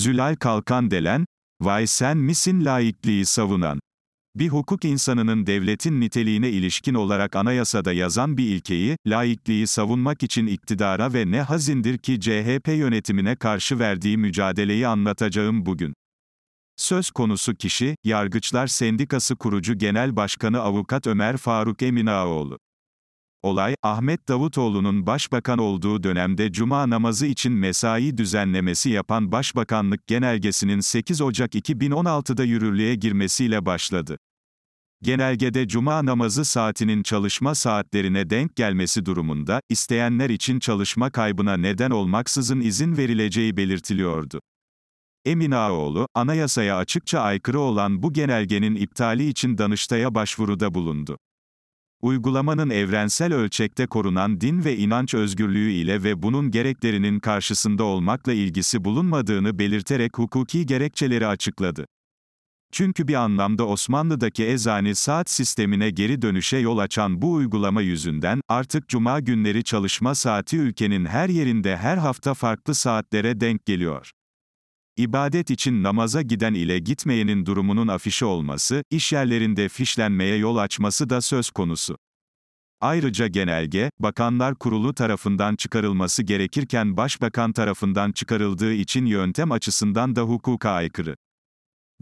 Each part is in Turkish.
Zülal Kalkan Delen, vay sen misin laikliği savunan? Bir hukuk insanının devletin niteliğine ilişkin olarak anayasada yazan bir ilkeyi, laikliği savunmak için iktidara ve ne hazindir ki CHP yönetimine karşı verdiği mücadeleyi anlatacağım bugün. Söz konusu kişi, Yargıçlar Sendikası kurucu Genel Başkanı Avukat Ömer Faruk Eminaoğlu. Olay, Ahmet Davutoğlu'nun başbakan olduğu dönemde cuma namazı için mesai düzenlemesi yapan Başbakanlık Genelgesi'nin 8 Ocak 2016'da yürürlüğe girmesiyle başladı. Genelgede cuma namazı saatinin çalışma saatlerine denk gelmesi durumunda, isteyenler için çalışma kaybına neden olmaksızın izin verileceği belirtiliyordu. Emin Ağoğlu, anayasaya açıkça aykırı olan bu genelgenin iptali için Danıştay'a başvuruda bulundu uygulamanın evrensel ölçekte korunan din ve inanç özgürlüğü ile ve bunun gereklerinin karşısında olmakla ilgisi bulunmadığını belirterek hukuki gerekçeleri açıkladı. Çünkü bir anlamda Osmanlı'daki ezani saat sistemine geri dönüşe yol açan bu uygulama yüzünden, artık cuma günleri çalışma saati ülkenin her yerinde her hafta farklı saatlere denk geliyor ibadet için namaza giden ile gitmeyenin durumunun afişi olması, işyerlerinde fişlenmeye yol açması da söz konusu. Ayrıca genelge, Bakanlar Kurulu tarafından çıkarılması gerekirken Başbakan tarafından çıkarıldığı için yöntem açısından da hukuka aykırı.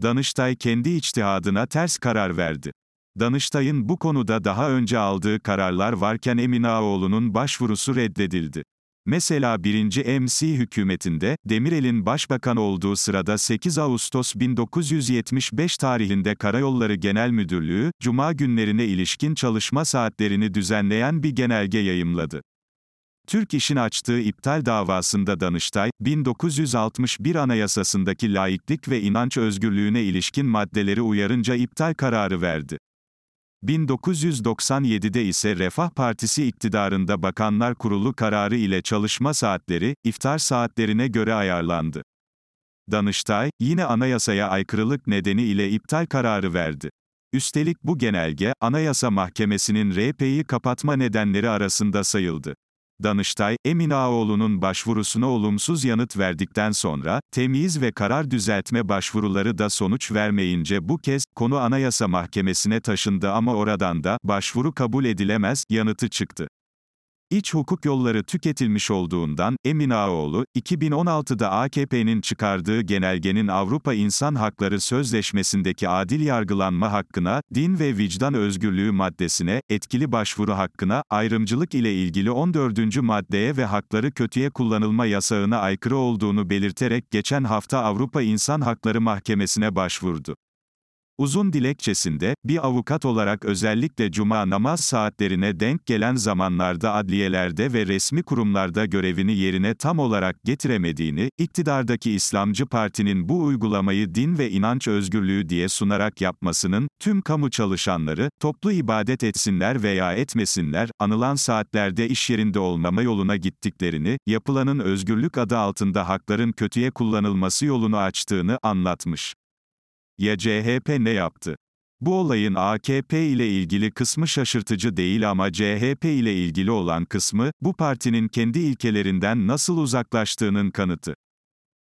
Danıştay kendi içtihadına ters karar verdi. Danıştay'ın bu konuda daha önce aldığı kararlar varken Emin Ağoğlu'nun başvurusu reddedildi. Mesela 1. MC hükümetinde, Demirel'in başbakan olduğu sırada 8 Ağustos 1975 tarihinde Karayolları Genel Müdürlüğü, Cuma günlerine ilişkin çalışma saatlerini düzenleyen bir genelge yayımladı. Türk İş'in açtığı iptal davasında Danıştay, 1961 Anayasasındaki laiklik ve inanç özgürlüğüne ilişkin maddeleri uyarınca iptal kararı verdi. 1997'de ise Refah Partisi iktidarında Bakanlar Kurulu kararı ile çalışma saatleri, iftar saatlerine göre ayarlandı. Danıştay, yine anayasaya aykırılık nedeni ile iptal kararı verdi. Üstelik bu genelge, Anayasa Mahkemesi'nin RP'yi kapatma nedenleri arasında sayıldı. Danıştay, Emin Ağoğlu'nun başvurusuna olumsuz yanıt verdikten sonra, temiz ve karar düzeltme başvuruları da sonuç vermeyince bu kez, konu Anayasa Mahkemesi'ne taşındı ama oradan da, başvuru kabul edilemez, yanıtı çıktı. İç hukuk yolları tüketilmiş olduğundan, Emin Ağoğlu, 2016'da AKP'nin çıkardığı genelgenin Avrupa İnsan Hakları Sözleşmesi'ndeki adil yargılanma hakkına, din ve vicdan özgürlüğü maddesine, etkili başvuru hakkına, ayrımcılık ile ilgili 14. maddeye ve hakları kötüye kullanılma yasağına aykırı olduğunu belirterek geçen hafta Avrupa İnsan Hakları Mahkemesi'ne başvurdu. Uzun dilekçesinde, bir avukat olarak özellikle cuma namaz saatlerine denk gelen zamanlarda adliyelerde ve resmi kurumlarda görevini yerine tam olarak getiremediğini, iktidardaki İslamcı Parti'nin bu uygulamayı din ve inanç özgürlüğü diye sunarak yapmasının, tüm kamu çalışanları, toplu ibadet etsinler veya etmesinler, anılan saatlerde iş yerinde olmama yoluna gittiklerini, yapılanın özgürlük adı altında hakların kötüye kullanılması yolunu açtığını anlatmış. Ya CHP ne yaptı? Bu olayın AKP ile ilgili kısmı şaşırtıcı değil ama CHP ile ilgili olan kısmı, bu partinin kendi ilkelerinden nasıl uzaklaştığının kanıtı.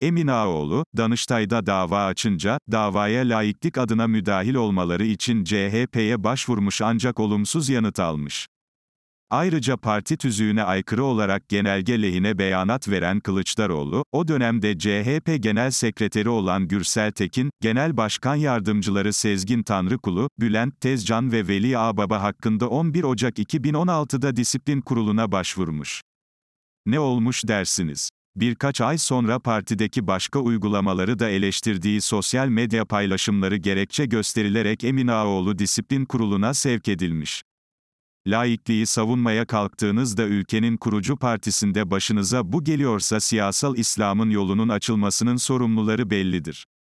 Emin Ağoğlu, Danıştay'da dava açınca, davaya laiklik adına müdahil olmaları için CHP'ye başvurmuş ancak olumsuz yanıt almış. Ayrıca parti tüzüğüne aykırı olarak genelge lehine beyanat veren Kılıçdaroğlu, o dönemde CHP Genel Sekreteri olan Gürsel Tekin, Genel Başkan Yardımcıları Sezgin Tanrıkulu, Bülent Tezcan ve Veli Ağbaba hakkında 11 Ocak 2016'da disiplin kuruluna başvurmuş. Ne olmuş dersiniz? Birkaç ay sonra partideki başka uygulamaları da eleştirdiği sosyal medya paylaşımları gerekçe gösterilerek Emin Ağoğlu disiplin kuruluna sevk edilmiş laikliği savunmaya kalktığınızda ülkenin kurucu partisinde başınıza bu geliyorsa siyasal İslam'ın yolunun açılmasının sorumluları bellidir.